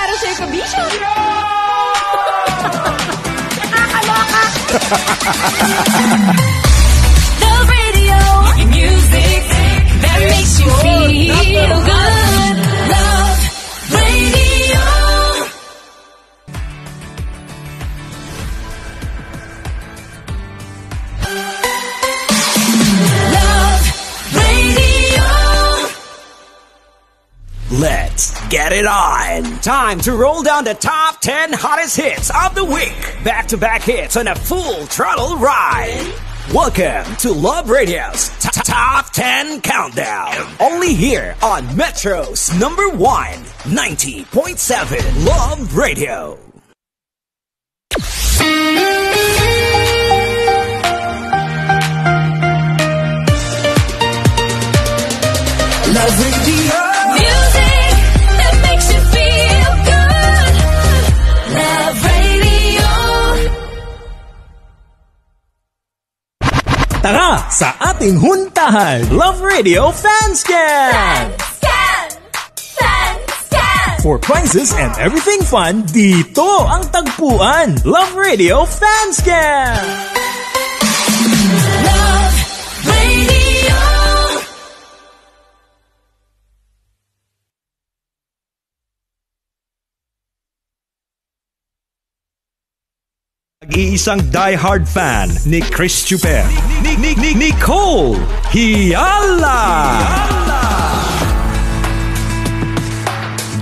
cara, Sheila, bicho. The radio, music that makes you feel good. get it on. Time to roll down the top 10 hottest hits of the week. Back to back hits on a full throttle ride. Welcome to Love Radio's Top 10 Countdown. Only here on Metro's number one, 90.7 Love Radio. Love Radio. Tara sa ating huntahan! Love Radio Fanscan! Scan! For prizes and everything fun, dito ang tagpuan! Love Radio Fanscan! Scan! nag-iisang diehard fan ni Chris Chuper. Ni, ni, ni, Nicole Hiala!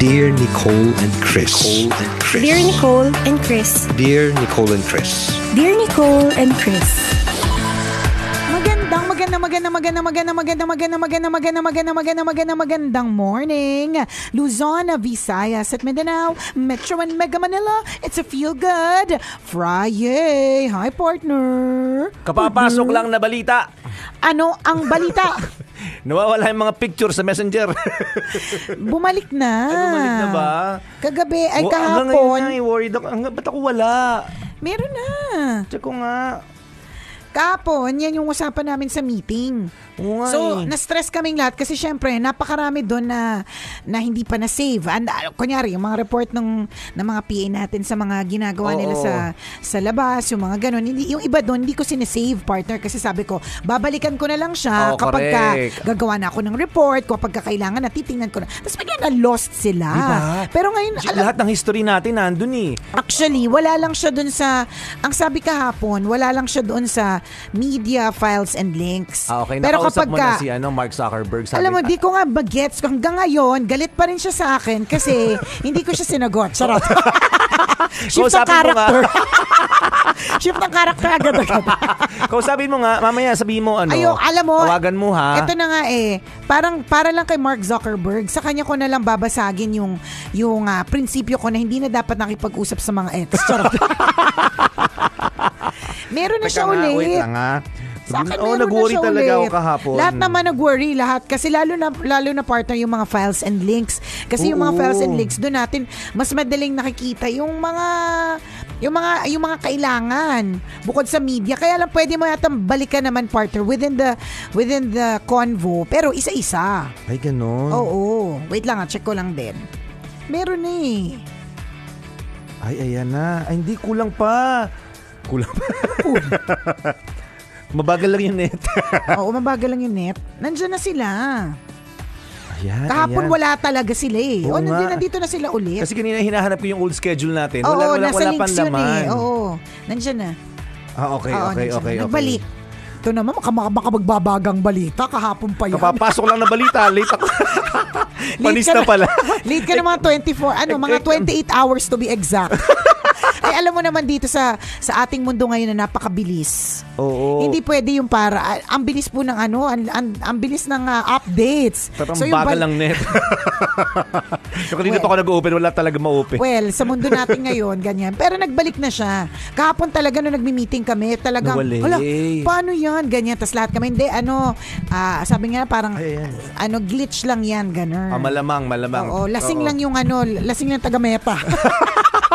Dear Nicole and Chris. Nicole and Chris. Dear Nicole and Chris. Dear Nicole and Chris. Dear Nicole and Chris. Isang maganda, maganda, maganda, maganda, maganda, maganda, maganda, maganda, maganda, maganda, maganda, magandang morning. Luzon, Visayas at Mindanao, Metro and Mega Manila. It's a feel good Friday. Hi, partner. Kapapasok lang na balita. Ano ang balita? Nawawala yung mga picture sa messenger. bumalik na. Ay, bumalik na ba? Kagabi, ay kahapon. Hanggang ngayon na, worried ako. Hanggang, ba't ako wala? Meron na. Check ko nga. Kapon, yan yung usapan namin sa meeting. Why? So, na-stress kaming lahat kasi syempre, napakarami doon na, na hindi pa na-save. And, uh, kunyari, yung mga report ng, ng mga PA natin sa mga ginagawa Oo. nila sa sa labas, yung mga ganun. Hindi, yung iba doon, hindi ko sinisave, partner, kasi sabi ko, babalikan ko na lang siya Oo, kapag ka, gagawa na ako ng report, kapag kailangan na, titingnan ko na. Tapos bigla na lost sila. Diba? Pero ngayon, J- alam, lahat ng history natin nandun eh. actually, wala lang siya doon sa, ang sabi kahapon, wala lang siya doon sa media files and links. Ah, okay. Pero Nakausap kapag mo ka, si ano, Mark Zuckerberg. Sabi, alam mo, di ah. ko nga bagets Hanggang ngayon, galit pa rin siya sa akin kasi hindi ko siya sinagot. Sarot. Shift ng character. Shift ng character agad-agad. Kausapin mo nga, mamaya sabihin mo ano. Ayun, alam mo. Tawagan mo ha. Ito na nga eh. Parang para lang kay Mark Zuckerberg, sa kanya ko na lang babasagin yung yung uh, prinsipyo ko na hindi na dapat nakipag-usap sa mga ex. Meron na Teka siya nga, ulit. Wait lang ha. Sa akin, oh, nag-worry na talaga ako kahapon. Lahat naman nag-worry, lahat. Kasi lalo na, lalo na partner yung mga files and links. Kasi Oo. yung mga files and links, doon natin mas madaling nakikita yung mga yung mga yung mga kailangan bukod sa media. Kaya lang pwede mo yatang balikan naman partner within the within the convo pero isa-isa. Ay, ganun. Oo. Wait lang, ah, check ko lang din. Meron na eh. Ay, ayan na. Ay, hindi, kulang pa. Kulang pa. Mabagal lang yung net. Oo, mabagal lang yung net. Nandiyan na sila. Ayan, Kahapon ayan. wala talaga sila eh. Oo o, nandito, nandito na sila ulit. Kasi kanina hinahanap ko yung old schedule natin. Oo, wala, wala, nasa wala links yun eh. laman. eh. Oo, nandiyan na. Ah, okay, Oo, okay, okay, na. okay. Nagbalik. Ito naman, maka- makapagbabagang balita. Kahapon pa yan. Kapapasok lang na balita. Late ako. Panista na, pala. late ka na mga 24, ano, mga 28 hours to be exact eh, alam mo naman dito sa sa ating mundo ngayon na napakabilis. Oo. Hindi pwede yung para ang bilis po ng ano, ang, ang, ang bilis ng uh, updates. Parang so, yung bagal lang net. yung kanina well, ako nag-open, wala talaga ma-open. Well, sa mundo natin ngayon, ganyan. Pero nagbalik na siya. Kahapon talaga no nagmi-meeting kami, talagang, Nawali. wala, paano yan? Ganyan. tas lahat kami, hindi, ano, uh, sabi nga parang, Ay, yan. ano, glitch lang yan, ganun. Ah, malamang, malamang. Oo, lasing Oo. lang yung ano, lasing lang taga-meta.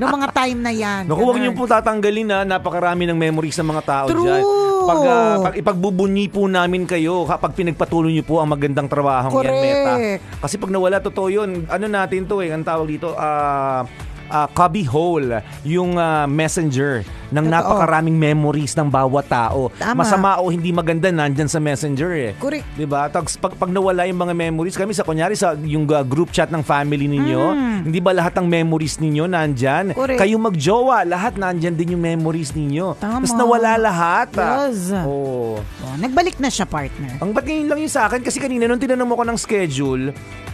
Noong mga time na yan. Naku, huwag niyo po tatanggalin na napakarami ng memories ng mga tao True. dyan. Pag, uh, pag ipagbubunyi po namin kayo kapag pinagpatuloy niyo po ang magandang trabaho yan, Meta. Kasi pag nawala, totoo yun. Ano natin to eh, ang tawag dito, Uh, ah, uh, ah, cubby hole yung uh, messenger ng Totoo. napakaraming memories ng bawat tao. Tama. Masama o hindi maganda nandyan sa messenger eh. Correct. Diba? Tapos pag, pag nawala yung mga memories, kami sa kunyari sa yung uh, group chat ng family ninyo, mm. hindi ba lahat ng memories ninyo nandyan? Correct. Kayo magjowa, lahat nandyan din yung memories ninyo. Tama. Tapos nawala lahat. Yes. Ah. Oh. oh. Nagbalik na siya partner. Ang ba't ngayon lang yung sa akin? Kasi kanina nung tinanong mo ko ng schedule,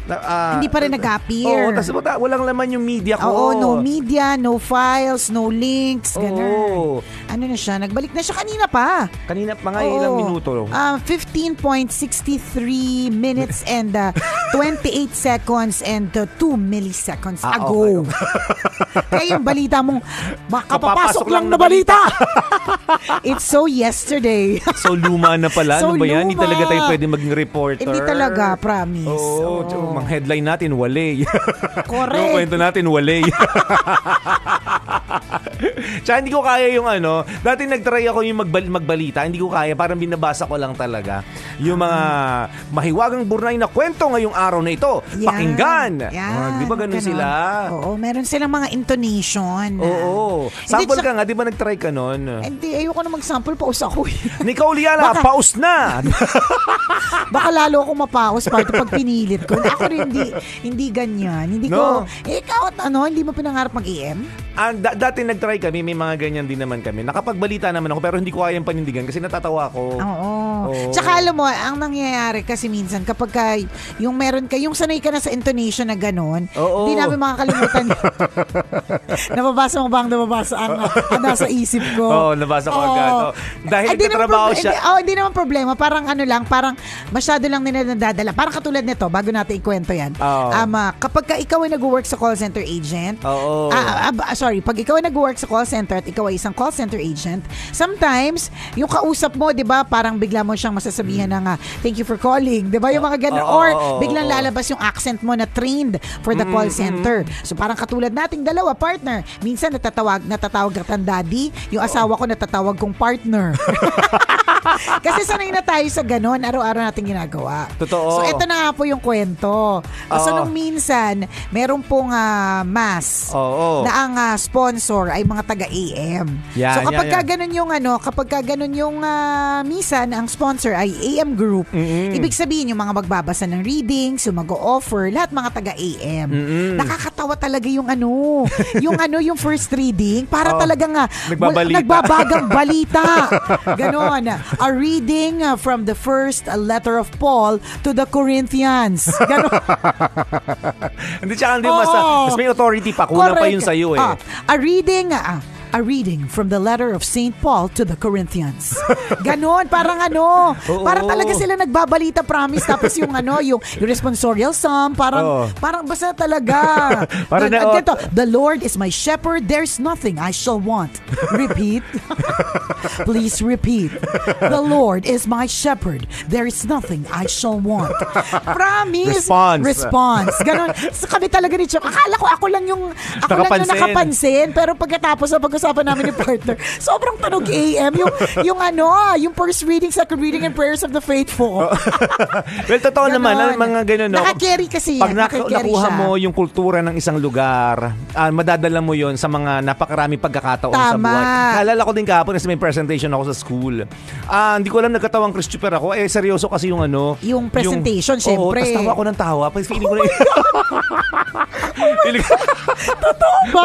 Uh, Hindi pa rin nag-appear. Oo, tapos walang laman yung media ko. Oo, no media, no files, no links, ganun. Oo, Oo. Ano na siya? Nagbalik na siya kanina pa. Kanina pa nga Oo. ilang minuto. Um, ah, 15.63 minutes and uh, ah, 28 seconds and uh, ah, 2 milliseconds Ah, ago. okay, Kaya yung balita mong makapapasok Kapapasok lang lang na balita. It's so yesterday. So luma na pala. Ano so ano ba yan? Hindi talaga tayo pwede maging reporter. Hindi talaga, promise. Oo, oh, Oo. mga headline natin, wale. Correct. Yung kwento natin, wale. Tsaka hindi ko kaya yung ano, dati nagtry ako yung magbal- magbalita, hindi ko kaya, parang binabasa ko lang talaga yung mga ah. mahiwagang burnay na kwento ngayong araw na ito. Yan. Pakinggan! Yan. Ah, di ba ganun, ganun sila? Oo, meron silang mga intonation. Oo. Sample ka nga, di ba nagtry ka nun? Hindi, ayoko na mag-sample, paus ako. Nicole eh. Liana, Baka- paus na! Baka lalo ako mapaos pa ito pag pinilit ko. Ako rin hindi, hindi ganyan. Hindi No. ko, eh, ikaw at ano, hindi mo pinangarap mag-EM? Ang nag, dati nag-try kami, may mga ganyan din naman kami. Nakapagbalita naman ako, pero hindi ko kayang panindigan kasi natatawa ako. Oo. Oo. Tsaka alam mo, ang nangyayari kasi minsan kapag ka, yung meron ka, yung sanay ka na sa intonation na ganun, Oo. hindi namin makakalimutan. nababasa mo ba ang nababasa ang, ang nasa isip ko? Oo, nabasa ko Oo. agad. Oo. Dahil Ay, siya. Hindi, oh, hindi naman problema. Parang ano lang, parang masyado lang nila nadadala. Parang katulad nito, bago natin ikwento yan. Oo. Um, ah, kapag ka ikaw ay nag-work sa call center agent, Oo. ah, ah, ah, sorry, pag ikaw ay nag-work sa call center at ikaw ay isang call center agent, sometimes, yung kausap mo, di ba, parang bigla mo siyang masasabihan mm. ng, thank you for calling, di ba, yung mga ganun. Oh, oh, Or, biglang lalabas yung accent mo na trained for the hmm, call hmm, center. Mm. So, parang katulad nating dalawa, partner, minsan natatawag, natatawag katan daddy, yung asawa ko natatawag kong partner. Kasi sanay na tayo sa ganun, araw-araw natin ginagawa. Totoo. So, ito na nga po yung kwento. So, nung minsan, meron pong uh, mass Oo. na ang uh, sponsor ay mga taga-AM. Yeah, so kapag yeah, yeah. ganun yung ano, kapag ganun yung uh, misan, ang sponsor ay AM Group, mm-hmm. ibig sabihin yung mga magbabasa ng readings, yung mag-offer, lahat mga taga-AM. Mm-hmm. Nakakatawa talaga yung ano, yung ano, yung first reading, para oh, talaga nga, ah, nagbabalita. nagbabagang balita. Ganon. A reading from the first letter of Paul to the Corinthians. Ganon. hindi, tsaka hindi, mas, mas may authority pa. kuna pa yun sa iyo eh. Ah, a reading. Ah, a reading from the letter of St. Paul to the Corinthians. Ganon, parang ano, Oo. parang talaga sila nagbabalita, promise. Tapos yung ano, yung, yung responsorial psalm, parang, Oo. parang basta talaga. parang na, ganito, The Lord is my shepherd, there's nothing I shall want. Repeat. Please repeat. The Lord is my shepherd, there is nothing I shall want. Promise. Response. Response. Ganon. So, kami talaga ni Chok. Akala ko ako lang yung, ako lang yung nakapansin. Pero pagkatapos na pag pinag-usapan namin ni partner. Sobrang tunog AM yung yung ano, ah, yung first reading, second reading and prayers of the faithful. Oh. well, totoo ganon. naman, ang mga ganun. No? Nakakerry kasi yan. Pag nak- nakuha siya. mo yung kultura ng isang lugar, uh, madadala mo yon sa mga napakarami pagkakataon Tama. sa buhay. Naalala ko din kahapon kasi may presentation ako sa school. Uh, hindi ko alam nagkatawang Christopher ako. Eh, seryoso kasi yung ano. Yung presentation, yung, syempre. Oo, tas tawa ako ng tawa. Pag oh ko na Totoo ba?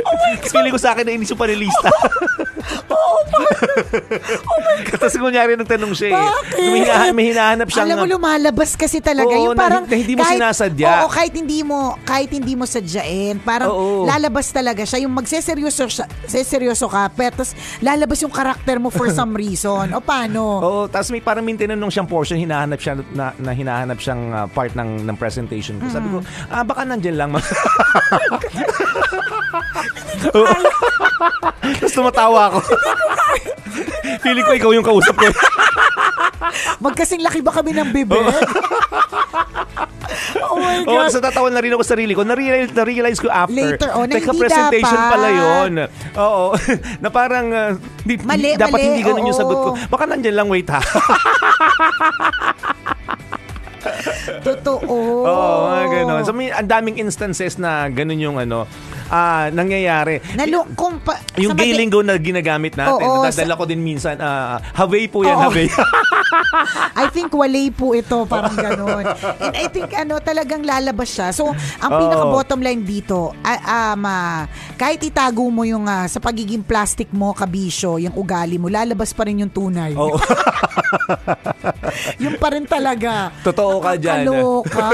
Oh my God! Feeling ko sa akin na inisip pa ni Lista. Oo, oh, oh, my God! Tapos kunyari nagtanong siya eh. Bakit? May, hina- hinahanap siyang... Alam mo, lumalabas kasi talaga. Oo, yung parang... Na, hindi mo kahit, sinasadya. Oo, kahit hindi mo, kahit hindi mo sadyain. Parang oo. lalabas talaga siya. Yung magseseryoso siya, seseryoso ka, pero tapos lalabas yung karakter mo for some reason. o paano? Oo, tapos may parang may tinanong siyang portion, hinahanap siya na, na hinahanap siyang uh, part ng, ng presentation ko. Sabi mm. ko, ah, baka nandiyan lang. Tapos tumatawa ako. Feeling ko ikaw yung kausap ko. Magkasing laki ba kami ng bebe? oh my God. Oh, sa tatawa na rin ako sarili ko. Na-realize, na-realize ko after. Later on, Teka, presentation pala yon. Oo. na parang, uh, di, mali, dapat mali, hindi ganun oo. yung sagot ko. Baka nandyan lang, wait ha. Totoo. Oo, oh, ganun. So, may, ang daming instances na ganun yung ano, uh, nangyayari. Nalo, pa, yung gay linggo na ginagamit natin, oo, nadadala sa... ko din minsan, uh, ah, Haway po yan, oo. Haway. I think walay po ito, parang ganun. And I think ano, talagang lalabas siya. So, ang pinaka-bottom line dito, uh, um, uh, kahit itago mo yung uh, sa pagiging plastic mo, kabisyo, yung ugali mo, lalabas pa rin yung tunay. Oo. yung pa rin talaga. Totoo ka dyan. Eh. Kaloka.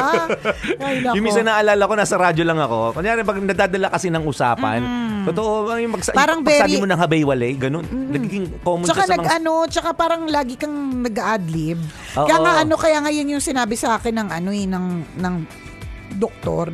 Ay, Yung minsan naalala ko, nasa radyo lang ako. Kunyari, pag nadadala kasi kasi ng usapan. Mm. Totoo, yung magsa- parang pagsabi very, mo ng wale, ganun. Mm. Nagiging common tsaka sa nag, mga... ano, tsaka parang lagi kang nag-adlib. Oo. Kaya nga ano, kaya nga yun yung sinabi sa akin ng ano eh, ng, ng doktor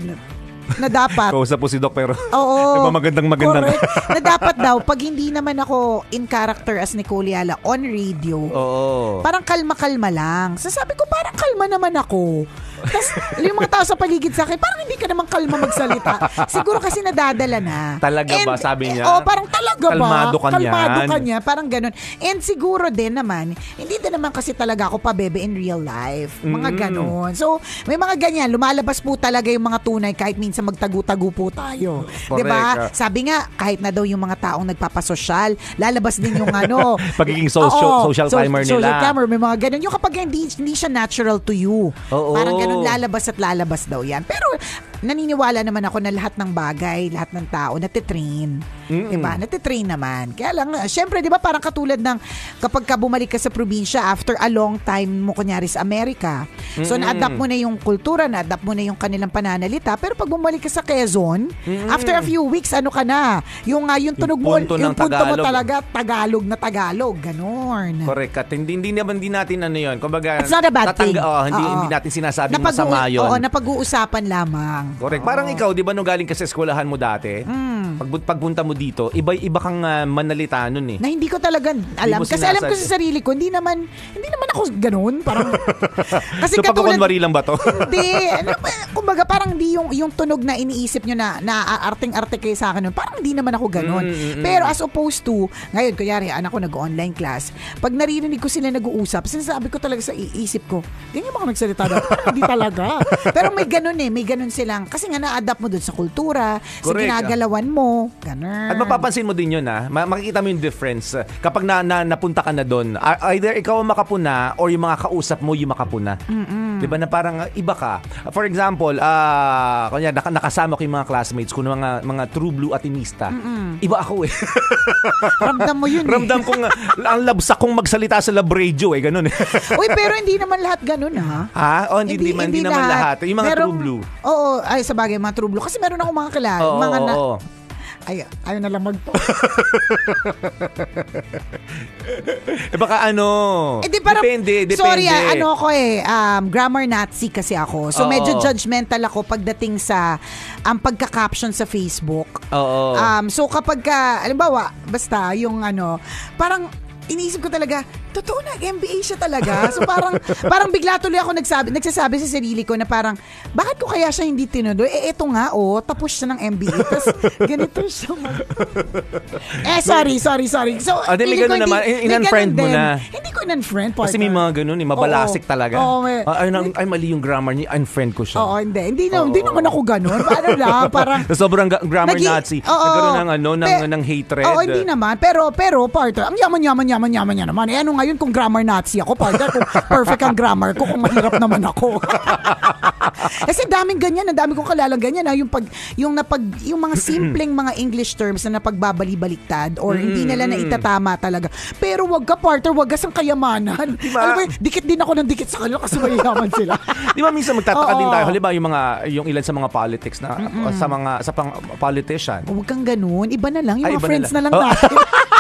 na dapat. Kausap po si Doc pero oo, diba magandang magandang. na dapat daw, pag hindi naman ako in character as ni Kuliala on radio, oo. parang kalma-kalma lang. Sasabi ko, parang kalma naman ako. Tapos yung mga tao sa paligid sa akin, parang hindi ka naman kalma magsalita. Siguro kasi nadadala na. Talaga And, ba? Sabi niya. Oh, parang talaga kalmado ba? Ka kalmado ka niya. Parang ganun. And siguro din naman, hindi din naman kasi talaga ako pabebe in real life. Mga mm. ganun. So, may mga ganyan. Lumalabas po talaga yung mga tunay kahit minsan magtago-tago po tayo. ba? Diba? Sabi nga, kahit na daw yung mga taong nagpapasosyal, lalabas din yung ano. Pagiging social, oo, social, social timer social nila. Social timer, may mga ganun. Yung kapag hindi, hindi siya natural to you. Oo. Parang ganun lalabas at lalabas daw yan. Pero naniniwala naman ako na lahat ng bagay, lahat ng tao natitrain. Mm-mm. Diba? Natitrain naman. Kaya lang, uh, syempre, di ba parang katulad ng kapag ka bumalik ka sa probinsya after a long time mo kunyari sa Amerika. So, Mm-mm. na-adapt mo na yung kultura, na-adapt mo na yung kanilang pananalita. Pero pag bumalik ka sa Quezon, Mm-mm. after a few weeks, ano ka na? Yung, uh, yung tunog yung mo, yung punto Tagalog. mo talaga, Tagalog na Tagalog. Ganon. Correct. At hindi, hindi naman din natin ano yun. Kumbaga, It's not a bad tatangga, thing. Oh, hindi, Oo. hindi natin sinasabi Napag- masama yun. Oo, napag-uusapan lamang. Correct. Parang ikaw, di ba nung galing ka sa eskwelahan mo dati, hmm. pag, pagpunta mo dito, iba-iba kang ah, manalita nun eh. Na hindi ko talaga alam. mo Kasi alam ko sa sarili ko, hindi naman, hindi naman ako ganun. Parang, kasi so katulad, lang ba to? hindi, ano, pa- kumbaga parang di yung, yung tunog na iniisip nyo na naaarting-arte kayo sa akin Parang hindi naman ako ganun. Mm, mm, mm. Pero as opposed to, ngayon, kunyari, anak ko nag-online class, pag naririnig ko sila nag-uusap, sinasabi ko talaga sa iisip ko, ganyan ba ako nagsalita daw? hindi talaga. Pero may ganun eh, may ganun silang lang. Kasi nga na-adapt mo dun sa kultura, Correct. sa ginagalawan mo. Ganun. At mapapansin mo din yun ha. Ah. makikita mo yung difference. Ah, kapag na, na napunta ka na dun, either ikaw ang makapuna or yung mga kausap mo yung makapuna. Mm-mm. Diba na parang ah, iba ka. For example, uh, kunya, nakasama ko yung mga classmates ko ng mga, mga true blue atinista. Mm-mm. Iba ako eh. Ramdam mo yun eh. Ramdam ko kong ang labsa kong magsalita sa lab radio eh. Ganun eh. Uy, pero hindi naman lahat ganun ha. Ha? Oh, hindi, hindi, hindi, hindi naman lahat. lahat. Yung mga Merong, true blue. Oo, ay sa bagay mga true kasi meron akong mga kilala, oh, mga na, oh, Ay, ayaw na lang magpo. eh baka ano? Eh, di para, depende, depende. Sorry, ah, ano ako eh, um, grammar Nazi kasi ako. So Oo. medyo judgmental ako pagdating sa ang um, pagka-caption sa Facebook. Oo. Um, so kapag ka, alimbawa, basta yung ano, parang iniisip ko talaga, totoo na, MBA siya talaga. So parang, parang bigla tuloy ako nagsabi, nagsasabi sa sarili ko na parang, bakit ko kaya siya hindi tinuloy? Eh, eto nga, oh, tapos siya ng MBA. Tapos, ganito siya. Mag- eh, sorry, sorry, sorry. So, ah, di, may ganun naman. In-unfriend mo na. Hindi ko in-unfriend, partner. Kasi may mga ganun, eh, mabalasik talaga. Oo, may, ah, ay, ay, ay, mali yung grammar niya, unfriend ko siya. Oo, hindi. Hindi, na, hindi naman ako ganun. Paano lang, parang... Sobrang grammar nagi, Nazi. Oo, nagkaroon ng, ano, ng, ng hatred. Oo, hindi naman. Pero, pero, partner, ang yaman, yaman, yaman, yaman niya naman. Eh, ano nga ngayon kung grammar Nazi ako, partner, kung perfect ang grammar ko, kung mahirap naman ako. Kasi daming ganyan, ang dami kong kalalang ganyan, ha? Ah, yung pag yung napag yung mga simpleng mga English terms na napagbabali or mm-hmm. hindi mm. nila itatama talaga. Pero wag ka partner, wag ka sang kayamanan. Diba? Alam mo, dikit din ako ng dikit sa kanila kasi mayayaman sila. Di ba minsan magtataka din tayo, halimbawa yung mga yung ilan sa mga politics na Mm-mm. sa mga sa pang politician. Wag kang ganun. iba na lang yung Ay, mga friends na lang, na lang natin.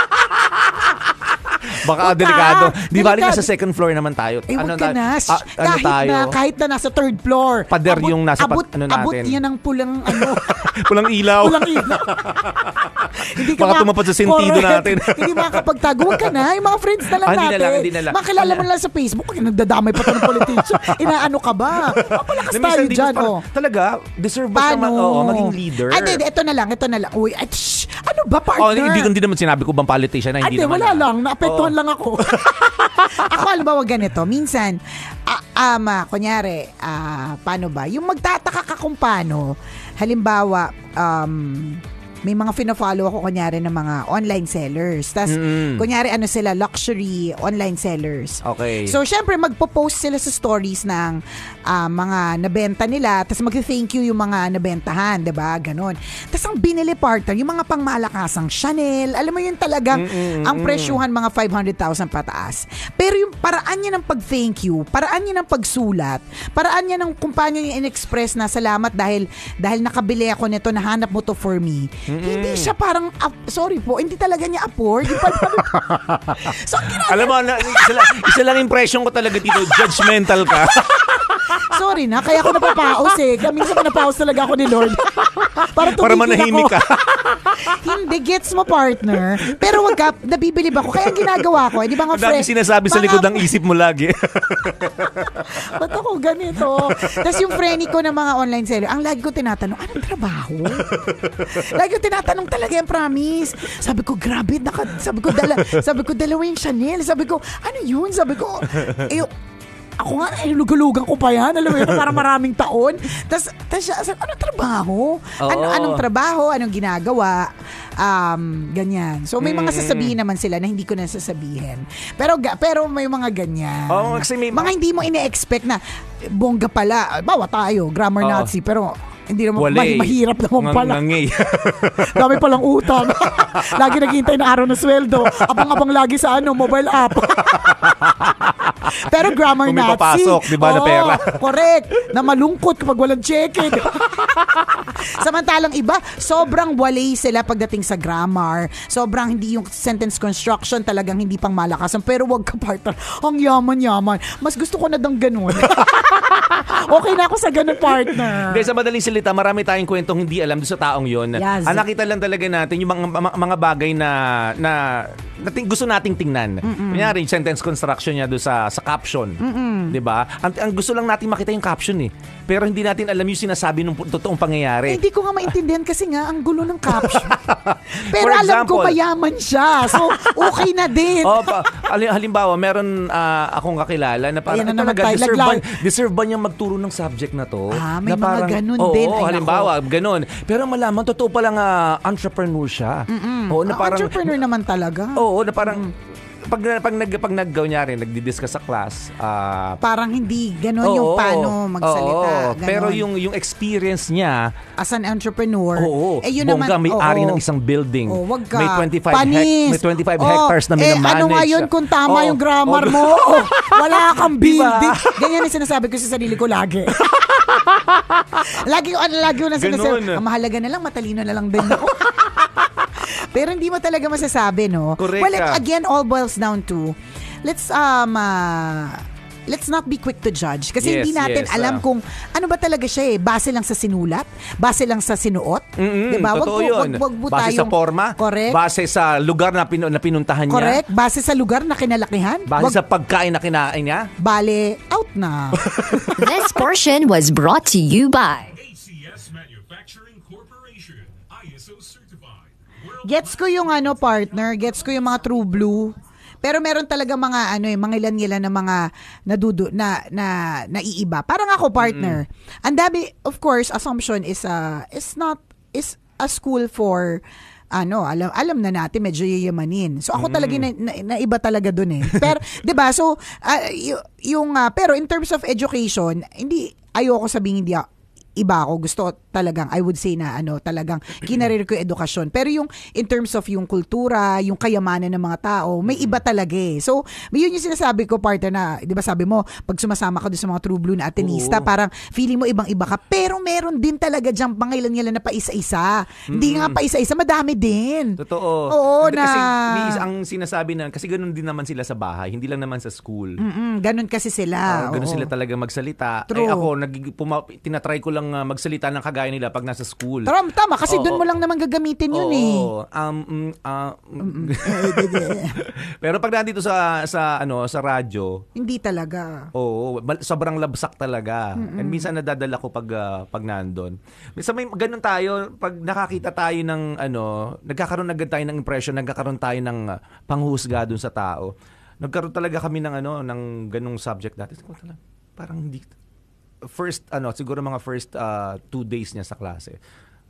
Baka Wag delikado. Di ba ka sa second floor naman tayo. Eh, ano ka na. Ah, ano kahit tayo? na, kahit na nasa third floor. Pader abot, yung nasa abot, pat, ano natin. Abot yan ng pulang ano. pulang ilaw. pulang ilaw. hindi ka Baka tumapad sa sentido natin. hindi makakapagtago. Huwag ka na. Yung mga friends na lang ah, natin. Na lang, hindi na lang. Makilala mo lang sa Facebook. Ay, nagdadamay pa tayo ng politician. Inaano ka ba? Mapalakas tayo dyan. Oh. Talaga, deserve ba Paano? Oo, maging leader. Ay, ah, hindi, ito na lang. Ito na lang. Uy, ano ba partner? Oh, hindi, hindi, hindi naman sinabi ko bang politician na hindi ah, naman. naman. wala ah. lang. Naapektuhan Nagkataon lang ako. ako, halimbawa ganito, minsan, uh, um, uh, kunyari, uh, paano ba? Yung magtataka ka kung paano, halimbawa, um, may mga fina-follow ako kunyari ng mga online sellers. Tapos, mm-hmm. kunyari ano sila, luxury online sellers. Okay. So, syempre, magpo-post sila sa stories ng uh, mga nabenta nila. Tapos, mag-thank you yung mga nabentahan, ba diba? Ganon. Tapos, ang binili partner, yung mga pangmalakasang Chanel, alam mo yun talagang mm-hmm. ang presyuhan mga 500,000 pataas. Pero yung paraan niya ng pag-thank you, paraan niya ng pagsulat, paraan niya ng kumpanyo niya in-express na salamat dahil dahil nakabili ako nito, nahanap mo to for me. Mm-hmm. Mm-mm. hindi siya parang, uh, sorry po, hindi talaga niya afford. so, ginagawa. Alam mo, na, isa, lang, isa lang impression ko talaga dito, judgmental ka. Sorry na, kaya ako napapaos eh. Kaya minsan napapaos talaga ako ni Lord. Para Para manahimik ka. Hindi, gets mo partner. Pero wag ka, nabibilib ako. Kaya ang ginagawa ko, eh, di ba nga Ang dami friend? sinasabi sa likod ng isip mo lagi. Ba't ako ganito? Tapos yung friend ko ng mga online seller, ang lagi ko tinatanong, anong trabaho? lagi ko tinatanong talaga yung promise. Sabi ko, grabe, naka, sabi ko, dala, sabi ko, dalawa yung Chanel. Sabi ko, ano yun? Sabi ko, eh, ako nga, nahilugulugan eh, ko pa yan. Alam mo yun, para maraming taon. Tapos, tas siya, ano trabaho? Ano, anong trabaho? Anong ginagawa? Um, ganyan. So, may mga mm. sasabihin naman sila na hindi ko nasasabihin. Pero, pero may mga ganyan. Oo, kasi may- mga hindi mo ine-expect na bongga pala. Bawa tayo, grammar Oo. Nazi. Pero, hindi naman, Wale. Eh. mahirap naman pala. Ngangi. Dami palang utang. lagi naghihintay ng araw na sweldo. Abang-abang lagi sa ano, mobile app. Pero grammar Kung Nazi. Kung papasok, di ba, na pera. correct. Na malungkot kapag walang cheque. Samantalang iba, sobrang wale sila pagdating sa grammar. Sobrang hindi yung sentence construction talagang hindi pang malakas. Pero wag ka partner. Ang yaman-yaman. Mas gusto ko na dang ganun. okay na ako sa ganun partner. Hindi, sa madaling salita, marami tayong kwentong hindi alam sa taong yon. Yes. Ah, nakita lang talaga natin yung mga, mga bagay na na natin, gusto nating tingnan. mm Kunyari, sentence construction niya do sa sa caption. 'Di ba? Ang, ang gusto lang nating makita yung caption eh pero hindi natin alam yung sinasabi ng totoong pangyayari. hindi ko nga maintindihan kasi nga ang gulo ng caption. pero example, alam ko mayaman siya. So okay na din. oh, pa, halimbawa, meron uh, akong kakilala na parang na talaga tayo, deserve, ba, deserve ba niya magturo ng subject na to? Ah, may na mga parang, ganun oh, din. Oh, halimbawa, ako. ganun. Pero malaman, totoo palang uh, entrepreneur siya. Oo, na ah, parang, entrepreneur naman talaga. Oo, oh, na parang mm pag pag nag pag naggaw niya rin, nagdi-discuss sa class, uh, parang hindi ganoon oh, yung paano magsalita. Oh, oh, pero yung yung experience niya as an entrepreneur, oh, oh, eh yun bongga, naman, may oh, ari ng isang building. Oh, wag ka. May 25 Panis. hec- may 25 oh, hectares na minamanage. Eh, ano nga yun kung tama oh, yung grammar oh, mo? wala kang diba? building. Diba? Ganyan ang sinasabi ko sa sarili ko lagi. lagi ko ano, lagi ko na sinasabi, ang mahalaga na lang matalino na lang din ako. Pero hindi mo talaga masasabi, no? Correct. Well, it, again, all boils down to, let's, um, uh, let's not be quick to judge kasi yes, hindi natin yes, alam uh, kung ano ba talaga siya eh base lang sa sinulat base lang sa sinuot mm-hmm, 'di ba wag po, yun. wag, wag base tayong, sa forma correct base sa lugar na, pin, na pinuntahan correct, niya correct base sa lugar na kinalakihan base wag, sa pagkain na kinain niya bale out na This portion was brought to you by Gets ko yung ano partner, gets ko yung mga True Blue. Pero meron talaga mga ano eh, mga ilan nila na mga nadudu na na naiiba. Parang ako partner. Mm-hmm. Ang dami, of course, assumption is uh is not is a school for ano, alam alam na natin medyo yayamanin. So ako mm. talaga na, na, naiba talaga doon eh. Pero 'di ba? So uh, y- yung uh, pero in terms of education, hindi ayoko sabihin hindi iba ako gusto talagang I would say na ano talagang kinarir ko edukasyon pero yung in terms of yung kultura yung kayamanan ng mga tao may iba talaga eh so yun yung sinasabi ko partner na di ba sabi mo pag sumasama ka doon sa mga true blue na Atenista Oo. parang feeling mo ibang iba ka pero meron din talaga diyan pangailan nila na pa isa-isa mm-hmm. hindi nga pa isa-isa madami din totoo oo And na kasi miis ang sinasabi na kasi ganun din naman sila sa bahay hindi lang naman sa school mm ganun kasi sila uh, ganun oo. sila talaga magsalita eh, True. Ay, ako nag puma- tinatry ko lang silang ah, magsalita ng kagaya nila pag nasa school. Tama, tama kasi oh, doon mo lang naman gagamitin yun oh, eh. Um, um, uh, Pero pag nandito sa sa ano sa radyo, hindi talaga. Oo, oh, sobrang labsak talaga. Mm-mm. And minsan nadadala ko pag uh, pag nandoon. Minsan may ganun tayo pag nakakita tayo ng ano, nagkakaroon agad tayo ng impression, nagkakaroon tayo ng uh, panghusga doon sa tao. Nagkaroon talaga kami ng ano ng ganung subject dati. Parang hindi first ano, siguro mga first uh, two days niya sa klase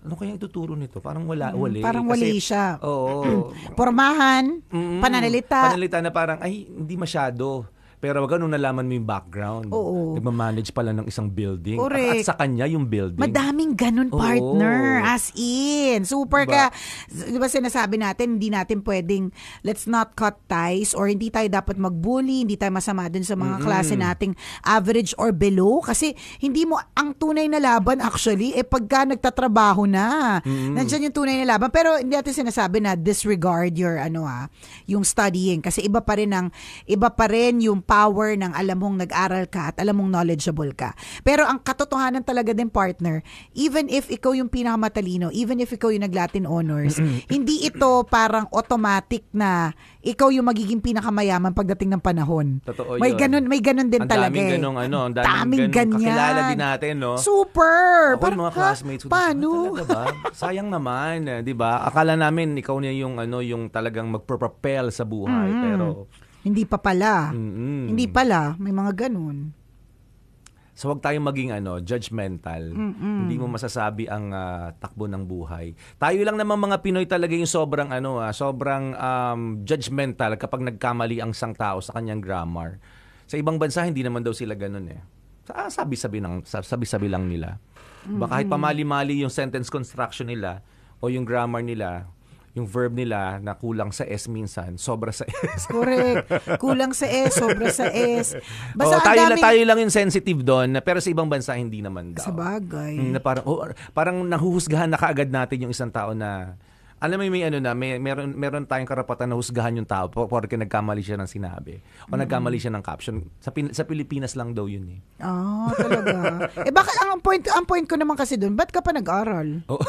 ano kaya ituturo nito? Parang wala, mm, wali. Parang wali Kasi, siya. Oo. Pormahan, mm, pananalita. Pananalita na parang, ay, hindi masyado. Pero wag nung nalaman mo yung background. Oo. Nagmamanage pala ng isang building. Correct. At, at sa kanya yung building. Madaming ganun partner. Oo. As in. Super diba? ka. Diba sinasabi natin, hindi natin pwedeng let's not cut ties or hindi tayo dapat magbully, hindi tayo masama dun sa mga mm-hmm. klase nating average or below. Kasi hindi mo, ang tunay na laban actually, eh pagka nagtatrabaho na. Mm-hmm. Nandiyan yung tunay na laban. Pero hindi natin sinasabi na disregard your ano ha, ah, yung studying. Kasi iba pa rin ang, iba pa rin yung power ng alam mong nag-aral ka at alam mong knowledgeable ka. Pero ang katotohanan talaga din partner, even if ikaw yung pinakamatalino, even if ikaw yung nag-Latin honors, hindi ito parang automatic na ikaw yung magiging pinakamayaman pagdating ng panahon. Totoo may yun. ganun, may ganun din ang talaga. Daming eh. ganun, ano, ang daming, daming ganun, ganyan. kakilala din natin, no? Super. Ako parang, mga classmates ko. Paano? ba? Sayang naman, eh, 'di ba? Akala namin ikaw na yung ano, yung talagang magpropel sa buhay, mm. pero hindi pa pala. Mm-mm. Hindi pala. May mga ganun. So wag tayong maging ano, judgmental. Mm-mm. Hindi mo masasabi ang uh, takbo ng buhay. Tayo lang naman mga Pinoy talaga yung sobrang ano, uh, sobrang um, judgmental kapag nagkamali ang isang tao sa kanyang grammar. Sa ibang bansa hindi naman daw sila ganoon eh. Ah, sabi-sabi lang, sabi-sabi lang nila. Baka kahit pamali-mali yung sentence construction nila o yung grammar nila, yung verb nila na kulang sa S minsan, sobra sa S. Correct. Kulang sa S, sobra sa S. Basta oh, tayo, daming... tayo lang yung sensitive doon, pero sa ibang bansa hindi naman daw. Sa bagay. Hmm, na parang, oh, parang nahuhusgahan na kaagad natin yung isang tao na alam mo may ano na, may, meron, meron tayong karapatan na husgahan yung tao porque nagkamali siya ng sinabi o mm. nagkamali siya ng caption. Sa, sa Pilipinas lang daw yun eh. Oh, talaga. eh bakit ang point ang point ko naman kasi doon, ba't ka pa nag-aral? Oh.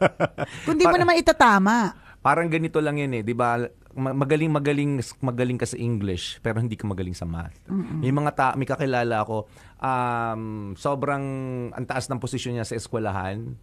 Kung mo naman itatama. Parang ganito lang yun eh, 'di ba? magaling magaling magaling ka sa English pero hindi ka magaling sa math. Mm-mm. May mga ta- may kakilala ako um, sobrang ang taas ng posisyon niya sa eskwelahan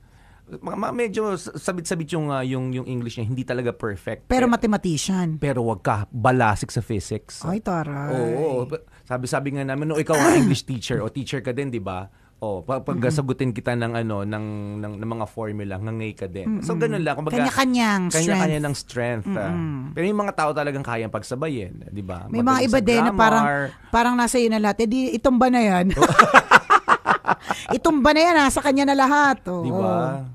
medyo sabit-sabit yung uh, yung yung English niya, hindi talaga perfect. Pero mathematician. Pero wag ka balasik sa physics. Ay, taray. Oo. Sabi-sabi nga namin, no, ikaw ang English teacher o teacher ka din, 'di ba? Oh, pag pagsagutin kita ng ano ng ng, ng mga formula, ngangay ka din. Mm-mm. So ganun lang kumbaga kanya-kanyang kanya-kanya ng strength. Ah. Pero yung mga tao talagang kayang pagsabayin, 'di ba? May mga iba din na parang parang nasa iyo na lahat. Eh, di itong ba na 'yan? Itong ba na yan, nasa kanya na lahat. Oh. 'di ba?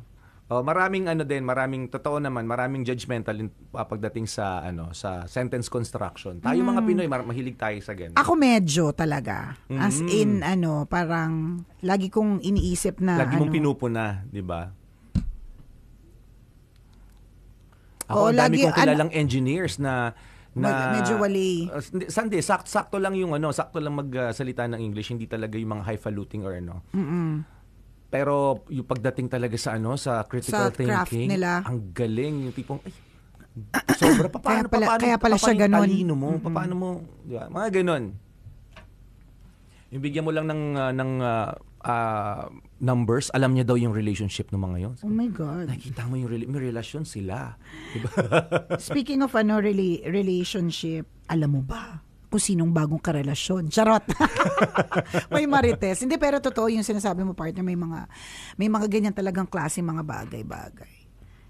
Oh, maraming ano din, maraming totoo naman, maraming judgmental in, uh, ah, pagdating sa ano sa sentence construction. Tayo mm. mga hmm. Pinoy mar- mahilig tayo sa ganun. Ako medyo talaga. mm As hmm. in ano, parang lagi kong iniisip na Lagi ano, mong pinupuna, 'di ba? Ako, Oo, dami lagi, kong ano- kilalang ano, engineers na na medyo wali. Uh, ah, sandi, sakto, sakto lang yung ano, sakto lang magsalita uh, ng English, hindi talaga yung mga highfalutin or ano. Mm-mm. Pero yung pagdating talaga sa ano sa critical sa thinking, nila. ang galing yung tipong ay sobra pa paano pa paano, kaya pala siya ganoon Talino mo, mm-hmm. paano mo, di ba? Mga ganoon Yung bigyan mo lang ng uh, ng uh, uh, numbers, alam niya daw yung relationship ng mga yon. oh my God. Nakita mo yung re- may relasyon sila. Diba? Speaking of ano, really, relationship, alam mo ba? kung sinong bagong karelasyon. Charot. may marites. Hindi pero totoo yung sinasabi mo partner, may mga may mga ganyan talagang klase mga bagay-bagay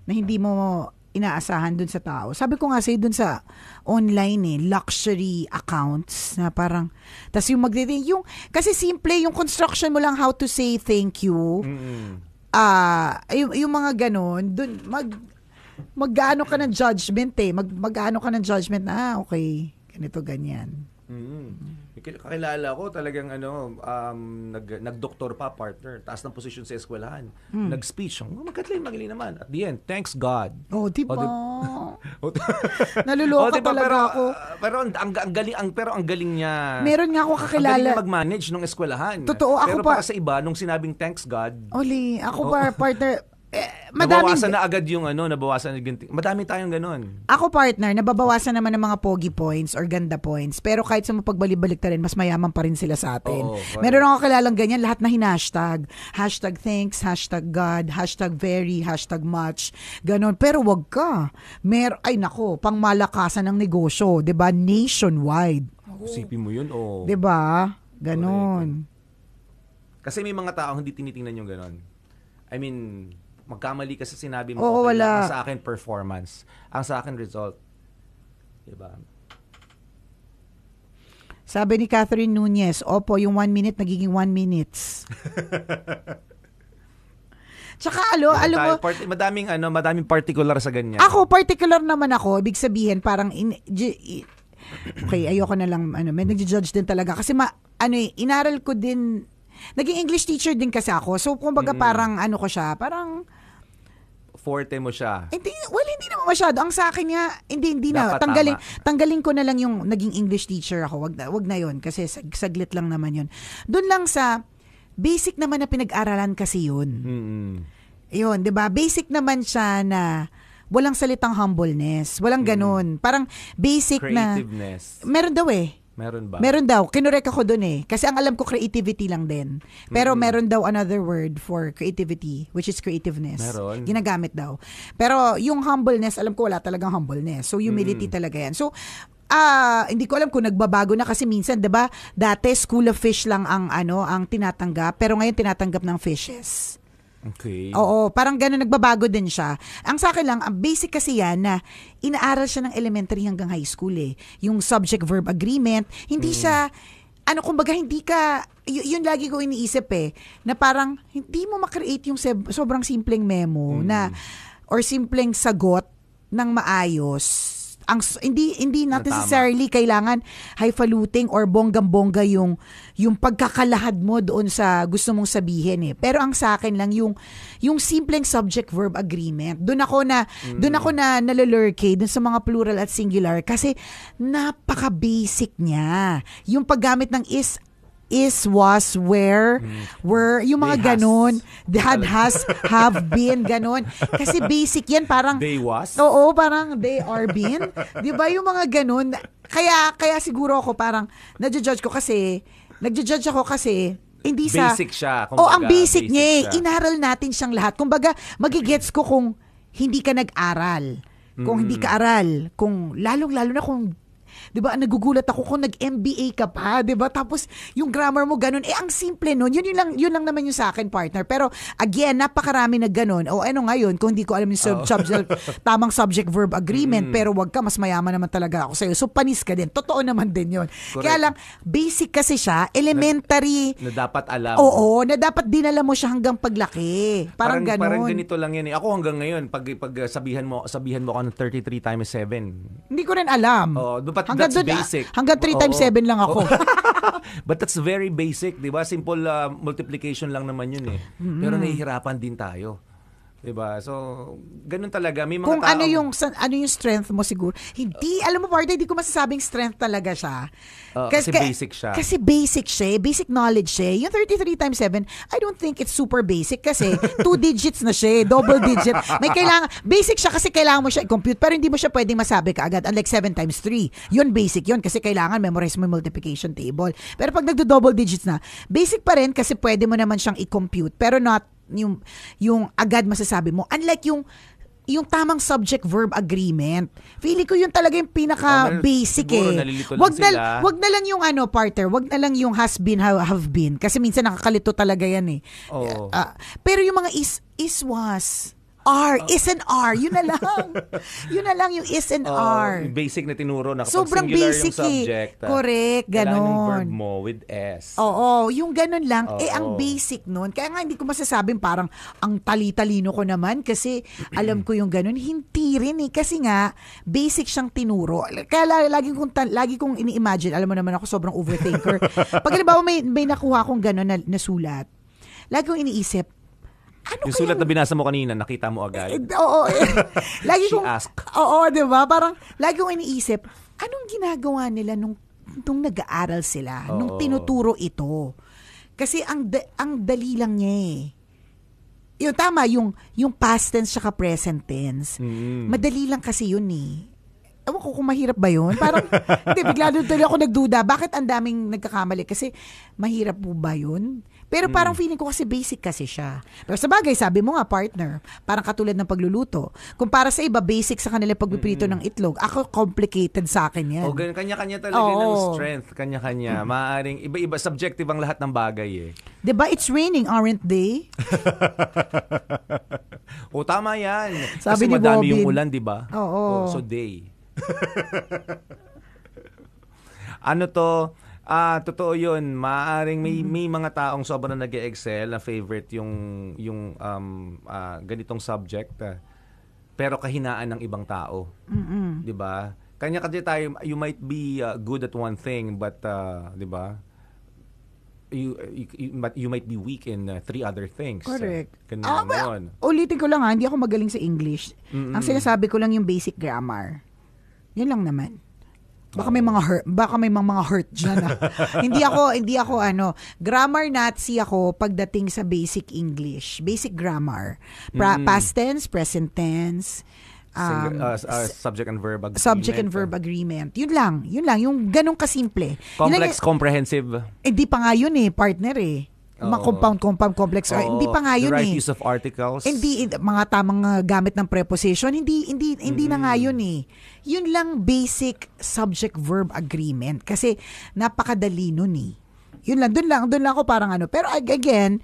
na hindi mo inaasahan dun sa tao. Sabi ko nga sa'yo dun sa online eh, luxury accounts na parang, tas yung magdating, yung, kasi simple yung construction mo lang how to say thank you. Mm-hmm. Uh, yung, yung mga ganun, dun, mag, magano ka ng judgment eh. Mag, magano ka ng judgment na, ah, okay ganito, ganyan. Mm-hmm. Kakilala ko talagang ano, um, nag, nag-doktor pa partner, taas ng position sa eskwelahan, mm. nag-speech, oh, magkatling magaling naman. At the end, thanks God. Oh, di ba? Oh, di... Naluloka oh, diba, talaga pero, ako. Ah, pero ang, ang, galing, ang, pero ang galing niya. Meron nga ako kakilala. Ang galing niya mag-manage ng eskwelahan. Totoo, ako pero pa. sa iba, nung sinabing thanks God. Oli, ako oh. pa partner, eh, madaming... Nabawasan na agad yung ano, nabawasan na ganti. Madami tayong ganun. Ako partner, nababawasan naman ng mga pogi points or ganda points. Pero kahit sa mapagbalik-balik rin, mas mayaman pa rin sila sa atin. Oo, Meron ako kilalang ganyan, lahat na hinashtag. Hashtag thanks, hashtag God, hashtag very, hashtag much. Ganon. Pero wag ka. Mer ay nako, pang malakasan ng negosyo. ba diba? Nationwide. Usipin mo yun, oo. Oh. ba diba? Ganon. Correct. Kasi may mga tao hindi tinitingnan yung ganon. I mean, magkamali ka sa sinabi mo. Oo, okay, wala. Ang sa akin, performance. Ang sa akin, result. Diba? Sabi ni Catherine Nunez, opo, yung one minute nagiging one minutes. Tsaka alo, yeah, alam mo, part, madaming ano, madaming particular sa ganyan. Ako particular naman ako, ibig sabihin parang in, in Okay, ayoko na lang ano, may nagjo-judge din talaga kasi ma, ano eh, inaral ko din naging English teacher din kasi ako. So kumbaga mm. parang ano ko siya, parang forte mo siya. Hindi, well, hindi naman masyado. Ang sa akin nga, hindi, hindi na. tanggalin, tanggalin ko na lang yung naging English teacher ako. Wag na, wag na yon kasi sag, saglit lang naman yon. Doon lang sa basic naman na pinag-aralan kasi yun. Mm-hmm. Yun, di ba? Basic naman siya na walang salitang humbleness. Walang ganun. Mm. Parang basic na... Meron daw eh. Meron ba? Meron daw. Kinorek ako dun eh. Kasi ang alam ko creativity lang din. Pero mm-hmm. meron daw another word for creativity, which is creativeness. Meron. Ginagamit daw. Pero yung humbleness, alam ko wala talagang humbleness. So humility mm-hmm. talaga yan. So ah uh, hindi ko alam kung nagbabago na kasi minsan 'di ba dati school of fish lang ang ano ang tinatanggap pero ngayon tinatanggap ng fishes. Okay. Oo, parang gano'n, nagbabago din siya. Ang sa akin lang, ang basic kasi yan na inaaral siya ng elementary hanggang high school eh. Yung subject-verb agreement, hindi mm. siya, ano, kumbaga hindi ka, y- yun lagi ko iniisip eh, na parang hindi mo makreate yung sobrang simpleng memo mm. na, or simpleng sagot ng maayos ang hindi hindi natin ah, Natama. necessarily kailangan highfalutin or bonggam-bongga yung yung pagkakalahad mo doon sa gusto mong sabihin eh. Pero ang sa akin lang yung yung simpleng subject verb agreement. Doon ako na mm. doon ako na mm. nalalurke doon sa mga plural at singular kasi napaka basic niya. Yung paggamit ng is is, was, where, mm-hmm. were, yung mga they Had, has, have been, ganun. Kasi basic yan, parang... They was? Oo, parang they are been. Di ba yung mga ganun? Kaya, kaya siguro ako parang, nadjudge ko kasi, nagja-judge ako kasi, hindi sa... Basic siya. Kumbaga, oh, ang basic, basic niya eh. Inaral natin siyang lahat. Kumbaga, magigets ko kung hindi ka nag-aral. Kung mm. hindi ka aral. Kung lalong-lalo na kung 'Di ba? Nagugulat ako kung nag-MBA ka pa, 'di ba? Tapos yung grammar mo ganun. Eh ang simple noon. Yun, yun lang yun lang naman yung sa akin, partner. Pero again, napakarami na ganun. O ano ngayon, kung hindi ko alam yung sub- oh. subject tamang subject verb agreement, mm. pero wag ka mas mayaman naman talaga ako sa iyo. So panis ka din. Totoo naman din 'yon. Kaya lang basic kasi siya, elementary na, na dapat alam. Oo, na dapat dinala mo siya hanggang paglaki. Parang, parang ganun. Parang ganito lang 'yan eh. Ako hanggang ngayon pag pag sabihan mo sabihan mo ako ng 33 times 7. Hindi ko rin alam. Oh, dapat hanggang that's dun, ah, basic. Hanggang 3 times 7 lang ako. But that's very basic, 'di ba? Simple uh, multiplication lang naman 'yun eh. Mm-hmm. Pero nahihirapan din tayo. Diba? So, ganun talaga. May mga Kung tao... ano yung san, ano yung strength mo siguro. Hindi, alam mo Barda, hindi ko masasabing strength talaga siya. Uh, kasi, kasi basic siya. Kasi basic siya, eh. basic knowledge siya. Eh. Yung 33 times 7, I don't think it's super basic kasi two digits na siya, eh. double digit. May kailangan, basic siya kasi kailangan mo siya i-compute pero hindi mo siya pwedeng masabi kaagad. Unlike 7 times 3, yun basic yun kasi kailangan memorize mo yung multiplication table. Pero pag nagdo-double digits na, basic pa rin kasi pwede mo naman siyang i-compute pero not yung yung agad masasabi mo. Unlike yung yung tamang subject verb agreement. Feeling ko yun talaga yung pinaka oh, basic eh. Wag na sila. wag na lang yung ano partner, wag na lang yung has been have been kasi minsan nakakalito talaga yan eh. Oh. Uh, pero yung mga is is was R, uh, is an R. Yun na lang. yun na lang yung is an uh, R. Basic na tinuro na kapag Sobrang singular basic eh. ah. yung subject. Eh. Correct, ganon. yung verb mo with S. Oo, yung ganon lang. Oo. Eh, ang basic nun. Kaya nga hindi ko masasabing parang ang tali-talino ko naman kasi alam ko yung ganon. Hindi rin eh. Kasi nga, basic siyang tinuro. Kaya lagi kong, lagi kong ini-imagine, alam mo naman ako sobrang overthinker. Pag halimbawa may, may nakuha akong ganon na, na sulat, lagi kong iniisip, ano Yung sulat na binasa mo kanina, nakita mo agad. Eh, oo. Eh. lagi She kong, asked. Oo, di ba? Parang lagi kong iniisip, anong ginagawa nila nung, nung nag-aaral sila? Oo. Nung tinuturo ito? Kasi ang, da, ang dali lang niya eh. Yung tama, yung, yung past tense saka present tense. Mm. Madali lang kasi yun eh. Ewan ko kung mahirap ba yun. Parang, hindi, bigla doon ako nagduda. Bakit ang daming nagkakamali? Kasi, mahirap po ba yun? Pero mm. parang feeling ko kasi basic kasi siya. Pero sa bagay, sabi mo nga, partner, parang katulad ng pagluluto. Kung para sa iba, basic sa kanila pagpiprito ng itlog, ako complicated sa akin yan. O, oh, ganun, kanya-kanya talaga Oo. ng strength. Kanya-kanya. Maaring, iba-iba, subjective ang lahat ng bagay eh. 'Di ba It's raining, aren't they? O, oh, tama yan. Sabi Kasi ni madami Bobin. yung ulan, di ba? Oo. O, oh, so, day. ano to, Ah, totoo 'yun. Maaring may mm-hmm. may mga taong sobrang nag excel na favorite yung yung um ah, ganitong subject. ah. pero kahinaan ng ibang tao, mm 'di ba? Kanya kasi tayo you might be ah, good at one thing but uh, 'di ba? You, you, you might- you might be weak in ah, three other things. Correct. Ganun Ah, ba- ulitin ko lang ha, ah, hindi ako magaling sa English. Ang sinasabi ko lang yung basic grammar. 'Yan lang naman. Baka may mga hurt, baka may mga hurt diyan. Ah. hindi ako hindi ako ano, grammar Nazi ako pagdating sa basic English, basic grammar. Pra, mm. Past tense, present tense, um, Single, uh, uh, subject and verb agreement. Subject and verb agreement. Yun lang, yun lang, yung ganun kasimple. Complex, yun lang, comprehensive. Hindi eh, pa nga yun eh, partner eh. Oh. compound-compound complex. Oh. hindi pa nga yun the right eh. use of articles. Hindi, mga tamang uh, gamit ng preposition. Hindi, hindi, hindi mm. na nga mm. yun eh. Yun lang basic subject-verb agreement. Kasi napakadali nun eh. Yun lang, dun lang, dun lang ako parang ano. Pero again,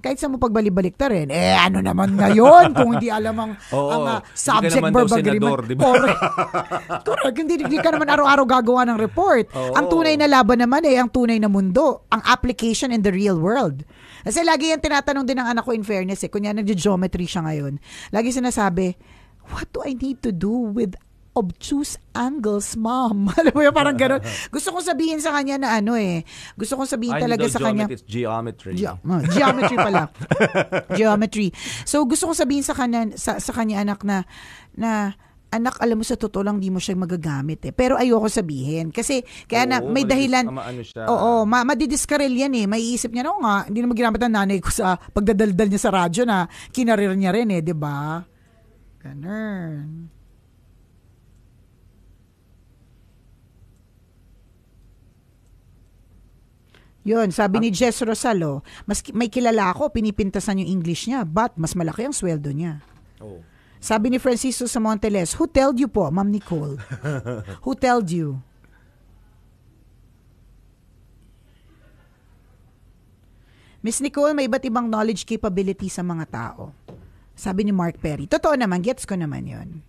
kahit sa mo pagbalik-balik ta rin, eh ano naman ngayon kung hindi alam ang, Oo, ang uh, subject verb agreement. Diba? Correct. Correct. Hindi, hindi ka naman araw-araw gagawa ng report. Oo. Ang tunay na laban naman eh, ang tunay na mundo, ang application in the real world. Kasi lagi yan tinatanong din ng anak ko in fairness eh, kunya nag-geometry siya ngayon. Lagi sinasabi, what do I need to do with obtuse angles, mom. Alam mo yun, parang ganun. Gusto kong sabihin sa kanya na ano eh. Gusto kong sabihin I talaga sa kanya. It's geometry. Ge- oh, geometry pala. geometry. So gusto kong sabihin sa kanya, sa, sa kanya anak na, na anak, alam mo sa totoo lang di mo siya magagamit eh. Pero ayoko sabihin kasi kaya oo, na may dahilan. Ama, ano siya. Oo, ma madidiskarel yan eh. Maiisip niya, no nga, hindi naman ginamit ang nanay ko sa pagdadaldal niya sa radyo na kinarir niya rin eh, 'di ba? Ganun. Yun, sabi ah. ni Jess Rosalo, oh, mas may kilala ako, pinipintasan yung English niya, but mas malaki ang sweldo niya. Oh. Sabi ni Francisco sa Monteles, who told you po, Ma'am Nicole? who told you? Miss Nicole, may iba't ibang knowledge capability sa mga tao. Sabi ni Mark Perry. Totoo naman, gets ko naman yon.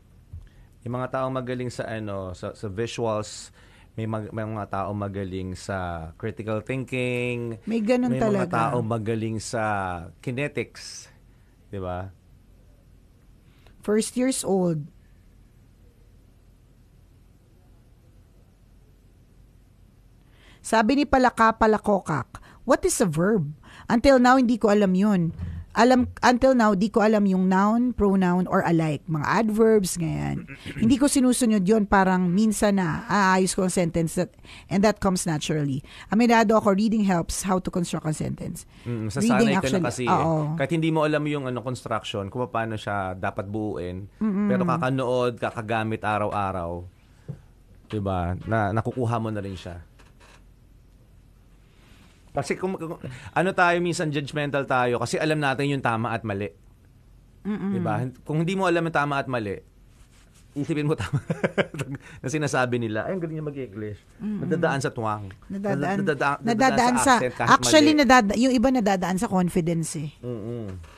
Yung mga taong magaling sa ano sa, sa visuals, may, mag, may mga tao magaling sa critical thinking. May ganun may talaga. May mga tao magaling sa kinetics. Di ba? First years old. Sabi ni Palaka Palakokak, what is a verb? Until now, hindi ko alam yun alam until now di ko alam yung noun, pronoun or alike, mga adverbs ganyan. Hindi ko sinusunod yon parang minsan na aayos ko ang sentence that, and that comes naturally. Aminado ako reading helps how to construct a sentence. Mm, reading actually, na kasi eh. oo. kahit hindi mo alam yung ano construction, kung paano siya dapat buuin, Mm-mm. pero kakanood, kakagamit araw-araw, 'di ba? Na nakukuha mo na rin siya. Kasi kung, kung ano tayo minsan judgmental tayo kasi alam natin yung tama at mali. Mm-mm. 'Di ba? Kung hindi mo alam yung tama at mali, isipin mo tama na sinasabi nila, ay, ang galing niya mag-English. Mm-mm. Nadadaan sa tuwang. Nadadaan, nadadaan, nadadaan, nadadaan sa, sa accent, Actually, mali. nadada, yung iba nadadaan sa confidence eh. mm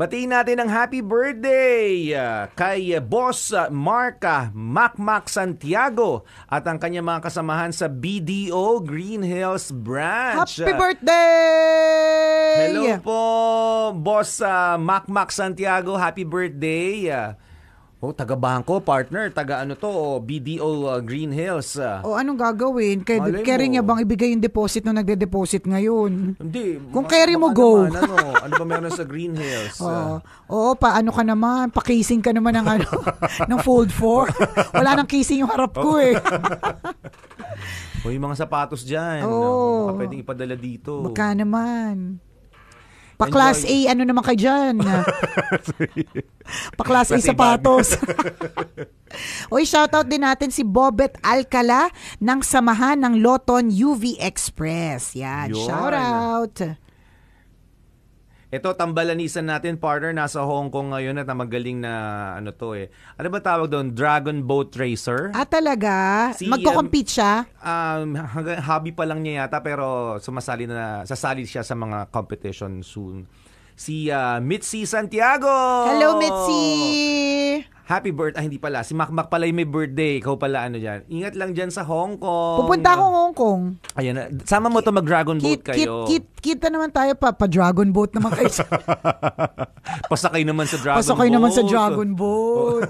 Batiin natin ang happy birthday ah, kay Boss Marca ah, Macmac Santiago at ang kanyang mga kasamahan sa BDO Green Hills Branch. Happy ah, birthday! Hello po, Boss Macmac Santiago. Happy birthday! Uh, Oh, taga bangko partner, taga ano to, oh, BDO uh, Green Hills. Ah. Oh, anong gagawin? Kay Malay carry niya bang ibigay yung deposit nung nagde-deposit ngayon? Hindi. Kung ma- carry mo, go. Naman, ano, ano ba meron sa Green Hills? Oo, uh. oo paano ka naman? Pakising ka naman ng ano, ng fold 4. Wala nang kising yung harap ko eh. o yung mga sapatos diyan. Oo. Oh. Baka pwedeng ipadala dito. Baka naman. Pa-class A, ano naman kay diyan. Pa-class A sapatos. shout out din natin si Bobet Alcala ng samahan ng Loton UV Express. Yan, Yun. shoutout. Ito, tambalanisan natin, partner. Nasa Hong Kong ngayon at magaling na ano to eh. Ano ba tawag doon? Dragon Boat Racer? Ah, talaga? Si, Magko-compete siya? Um, um hobby pa lang niya yata pero sumasali na, sasali siya sa mga competition soon. Si uh, Mitzi Santiago! Hello, Mitzi! Happy birthday. Ah, hindi pala. Si Makmak pala yung may birthday. Ikaw pala ano dyan. Ingat lang dyan sa Hong Kong. Pupunta ako Hong Kong. Ayan. na. Sama mo to mag-dragon boat Kit, kayo. kit, kita naman tayo pa. Pa-dragon boat naman kayo. Pasakay naman sa dragon Pasok kayo boat. naman sa dragon boat.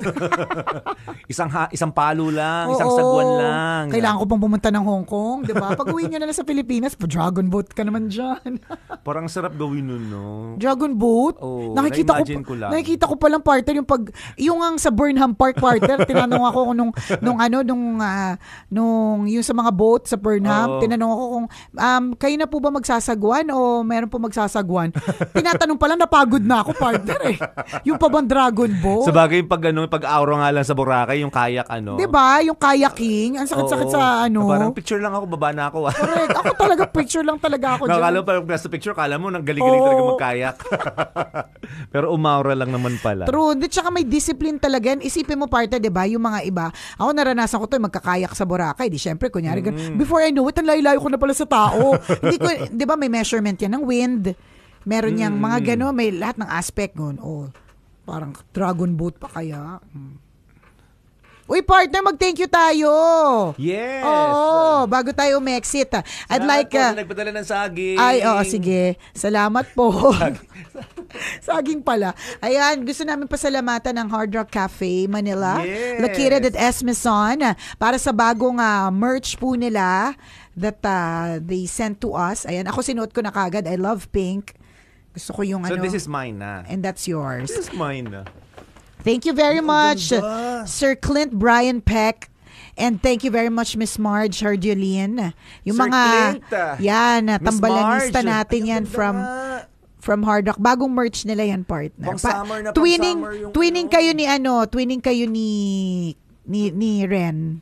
Isang, ha, isang palo lang. isang sagwan lang. Kailangan ko pang pumunta ng Hong Kong, di ba? Pag uwi nyo na lang sa Pilipinas, pa-dragon boat ka naman dyan. Parang sarap gawin nun, no? dragon boat? Oo, nakikita ko, pa- ko lang. nakikita ko palang partner yung pag, yung ang sa sa Burnham Park Quarter, tinanong ako kung nung, nung ano, nung, uh, nung yung sa mga boat sa Burnham, Oo. tinanong ako kung, um, kayo na po ba magsasagwan o meron po magsasagwan? Tinatanong pala, napagod na ako, partner eh. Yung pa bang Dragon Boat? Sa bagay, pag, ano, pag auro nga lang sa Boracay, yung kayak ano. Di ba? Yung kayaking, ang sakit-sakit Oo. sa ano. Parang picture lang ako, baba na ako. ah. Correct. Ako talaga, picture lang talaga ako dyan. Nakakala mo parang nasa picture, kala mo nang galing-galing Oo. talaga magkayak. Pero umaura lang naman pala. True. Di, tsaka may discipline talaga Isipin mo parte, 'di ba? Yung mga iba. Ako naranasan ko 'to, magkakayak sa Boracay. Di syempre kunyari mm. before I know it, ang layo-layo ko na pala sa tao. Hindi ko, 'di ba, may measurement 'yan ng wind. Meron mm. yang mga gano, may lahat ng aspect noon. Oh, parang dragon boat pa kaya. Mm. Uy, partner, mag-thank you tayo. Yes. Oo, bago tayo umexit. I'd Salamat like... po Uh, na nagpadala ng saging. ay, oo, sige. Salamat po. Saging pala. Ayan, gusto namin pasalamatan ng Hard Rock Cafe Manila. Yes. Located at Esmeson. ah, Para sa bagong ah, merch po nila that ah, they sent to us. Ayan, ako sinuot ko na kagad. I love pink. Gusto ko yung So ano. this is mine na. and that's yours. This is mine na. Thank you very much, Sir Clint Brian Peck. And thank you very much, Miss Marge Hardiolin. Yung Sir mga, Clint, uh, yan, ah, tambalanista natin yan from from Hard Rock. Bagong merch nila yan, partner. Pang pa- na, twinning, yung, twinning ano. kayo ni ano, twinning kayo ni ni, ni Ren.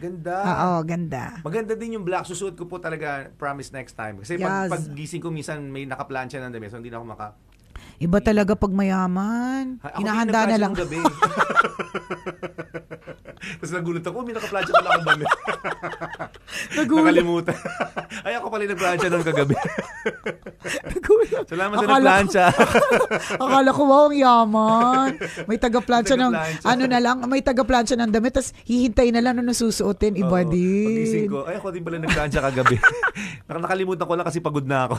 Ganda. Oo, ganda. Maganda din yung black. Susuot ko po talaga, promise next time. Kasi yes. pag, pag gising ko, minsan may nakaplansya ng dami. So, hindi na ako maka Iba talaga pag mayaman. Hinahanda na lang. gabi. Tapos nagulat ako, oh, may naka-plancha pala ako banet. nagulat. Nakalimutan. Ay, ako pala nag-plancha noon kagabi. nagulat. Salamat sa nag-plancha. akala ko, wow, ang yaman. May taga-plancha ng, ano na lang, may taga-plancha ng damit, tapos hihintay na lang nung ano nasusuotin, iba Oo, din. Pagising ko, ay, ako din pala nag kagabi. Nakalimutan ko lang kasi pagod na ako.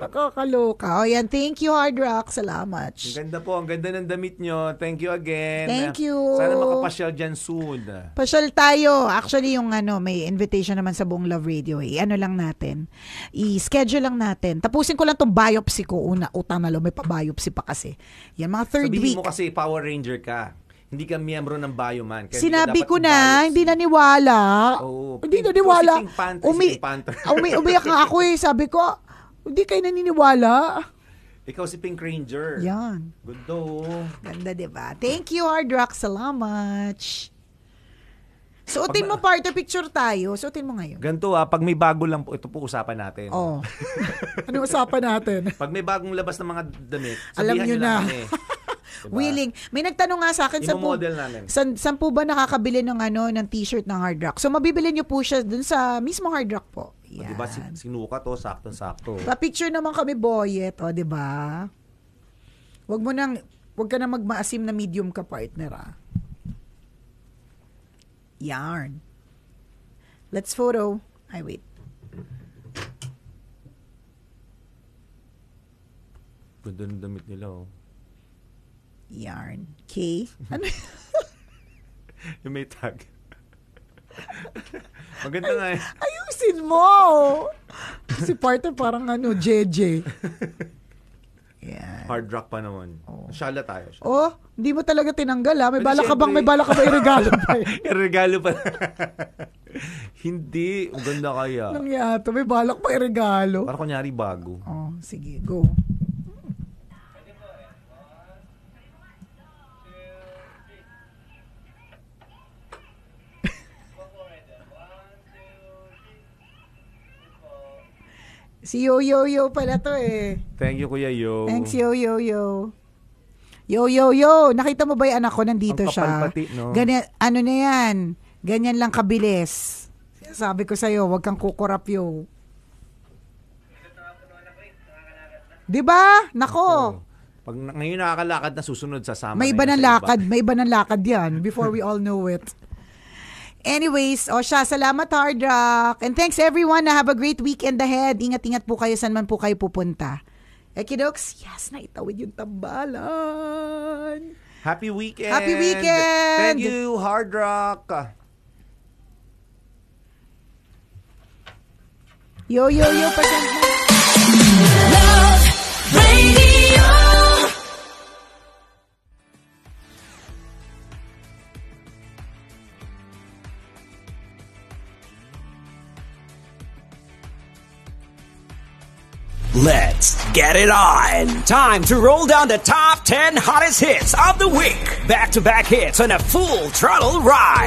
Nakakaloka. O yan, thank you, Hard Rock. Salamat. Ang ganda po, ang ganda ng damit nyo. Thank you again. Thank you. Sana Papasyal dyan soon. Pasyal tayo. Actually, yung ano, may invitation naman sa buong Love Radio. Eh. Ano lang natin. I-schedule lang natin. Tapusin ko lang tong biopsy ko. Una, utang na lo, may pa-biopsy pa kasi. Yan, mga third Sabihin week. mo kasi Power Ranger ka hindi ka miyembro ng Bioman. Kaya Sinabi ko na, bias. hindi naniwala. Oo. Oh, hindi naniwala. Umi, ah, umi, umiyak nga ako eh. Sabi ko, hindi kayo naniniwala. Ikaw si Pink Ranger. Yan. Good Gundo. Ganda, di ba? Thank you, Hard Rock. Salamat. Suotin mo part of picture tayo. Suotin mo ngayon. Ganto ah, pag may bago lang po, ito po usapan natin. Oo. Oh. ano usapan natin? pag may bagong labas ng mga damit, Alam niyo na. Lang, eh. Diba? Willing. May nagtanong nga sa akin, sa po, san, san po ba nakakabili ng, ano, ng t-shirt ng Hard Rock? So, mabibili niyo po siya dun sa mismo Hard Rock po. Yeah. 'Di ba si, sinuka to oh, sakto-sakto. Pa-picture naman kami boyet, oh, 'di ba? Huwag mo nang huwag ka na magmaasim na medium ka partner ah. Yarn. Let's photo. I wait. Ganda ng damit nila oh. Yarn. K. Ano? yung may tag. Maganda nga eh. Ayusin mo! Si partner parang ano, JJ. Yeah. Hard rock pa naman. Oh. Shala tayo. Shala. Oh, hindi mo talaga tinanggal ha. Ah. May bala ka bang, may bala ka ba iregalo pa? iregalo pa. hindi. ganda kaya. Nangyato, May balak pa iregalo. Para kunyari bago. Oh, sige. Go. Si Yo-Yo-Yo pala to eh. Thank you, Kuya Yo. Thanks, Yo-Yo-Yo. Yo-Yo-Yo, nakita mo ba yung anak ko? Nandito Ang siya. no? Ganyan, ano na yan? Ganyan lang kabilis. Sabi ko sa iyo, huwag kang kukurap, yo. Di ba? Nako. Oh. Pag ngayon nakakalakad na susunod sa sama. May iba ng lakad, may iba ng lakad 'yan before we all know it. Anyways, o siya, salamat Hard Rock. And thanks everyone na have a great weekend ahead. Ingat-ingat po kayo saan man po kayo pupunta. Ekidox, yes, naitawid yung tambalan. Happy weekend! Happy weekend! Thank you, Hard Rock! Yo, yo, yo, pasensya Let's get it on. Time to roll down the top 10 hottest hits of the week. Back to back hits and a full throttle ride.